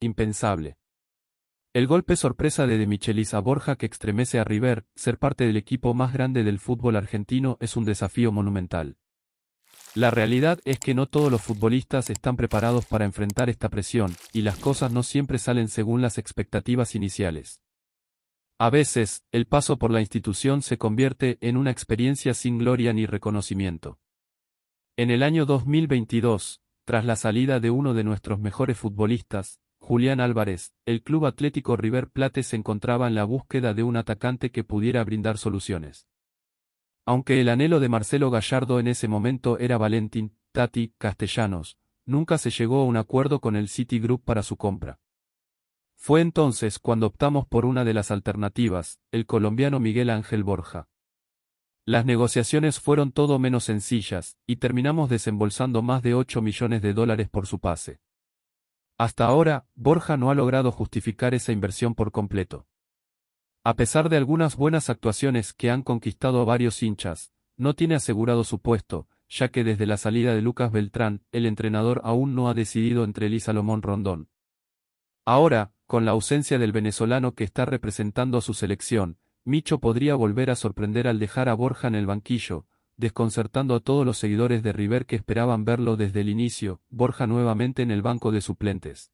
Impensable. El golpe sorpresa de De a Borja que estremece a River, ser parte del equipo más grande del fútbol argentino es un desafío monumental. La realidad es que no todos los futbolistas están preparados para enfrentar esta presión, y las cosas no siempre salen según las expectativas iniciales. A veces, el paso por la institución se convierte en una experiencia sin gloria ni reconocimiento. En el año 2022, tras la salida de uno de nuestros mejores futbolistas, Julián Álvarez, el Club Atlético River Plate se encontraba en la búsqueda de un atacante que pudiera brindar soluciones. Aunque el anhelo de Marcelo Gallardo en ese momento era Valentín, Tati, Castellanos, nunca se llegó a un acuerdo con el City Group para su compra. Fue entonces cuando optamos por una de las alternativas, el colombiano Miguel Ángel Borja. Las negociaciones fueron todo menos sencillas, y terminamos desembolsando más de 8 millones de dólares por su pase. Hasta ahora, Borja no ha logrado justificar esa inversión por completo. A pesar de algunas buenas actuaciones que han conquistado varios hinchas, no tiene asegurado su puesto, ya que desde la salida de Lucas Beltrán, el entrenador aún no ha decidido entre y Salomón Rondón. Ahora, con la ausencia del venezolano que está representando a su selección, Micho podría volver a sorprender al dejar a Borja en el banquillo, desconcertando a todos los seguidores de River que esperaban verlo desde el inicio, Borja nuevamente en el banco de suplentes.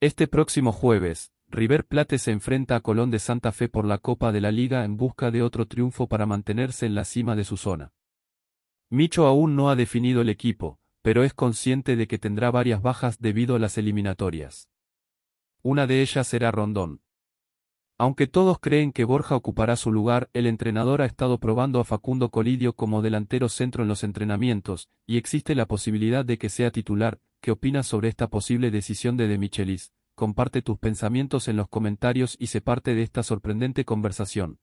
Este próximo jueves, River Plate se enfrenta a Colón de Santa Fe por la Copa de la Liga en busca de otro triunfo para mantenerse en la cima de su zona. Micho aún no ha definido el equipo, pero es consciente de que tendrá varias bajas debido a las eliminatorias. Una de ellas será Rondón. Aunque todos creen que Borja ocupará su lugar, el entrenador ha estado probando a Facundo Colidio como delantero centro en los entrenamientos, y existe la posibilidad de que sea titular. ¿Qué opinas sobre esta posible decisión de De Michelis? Comparte tus pensamientos en los comentarios y se parte de esta sorprendente conversación.